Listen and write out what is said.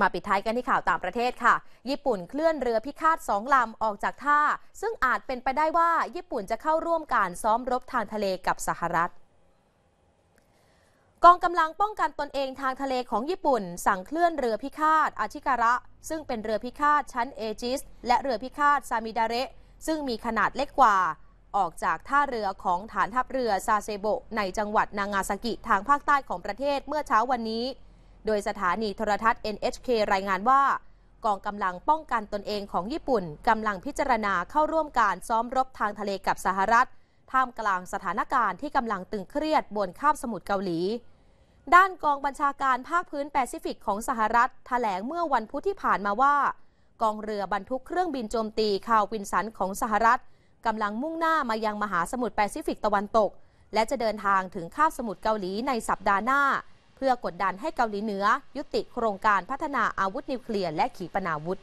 มาปิดท้ายกันที่ข่าวต่างประเทศค่ะ ญี่ปุ่นเคลื่อนเรือพิฆาตสองลำออกจากท่า ซึ่งอาจเป็นไปได้ว่าญี่ปุ่นจะเข้าร่วมการซ้อมรบทางทะเลกับสหรัฐ กองกำลังป้องกันตนเองทางทะเลของญี่ปุ่น สั่งเคลื่อนเรือพิฆาตอาชิการะ ซึ่งเป็นเรือพิฆาตชั้นเอจิสและเรือพิฆาตซามิดาเระซึ่งมีขนาดเล็กกว่า ออกจากท่าเรือของฐานทัพเรือซาเซโบในจังหวัดนางาซากิทางภาคใต้ของประเทศเมื่อเช้าวันนี้โดยสถานีโทรทัศน์ NHK รายงานว่า กองกำลังป้องกันตนเองของญี่ปุ่นกำลังพิจารณาเข้าร่วมการซ้อมรบทางทะเลกับสหรัฐ ท่ามกลางสถานการณ์ที่กำลังตึงเครียดบนคาบสมุทรเกาหลี ด้านกองบัญชาการภาคพื้นแปซิฟิกของสหรัฐถแถลงเมื่อวันพุธที่ผ่านมาว่ากองเรือบรรทุกเครื่องบินโจมตีคาววินสันของสหรัฐกำลังมุ่งหน้ามายังมหาสมุทรแปซิฟิกตะวันตก และจะเดินทางถึงคาบสมุทรเกาหลีในสัปดาห์หน้าเพื่อกดดันให้เกาหลีเหนือยุติโครงการพัฒนาอาวุธนิวเคลียร์และขีปนาวุธ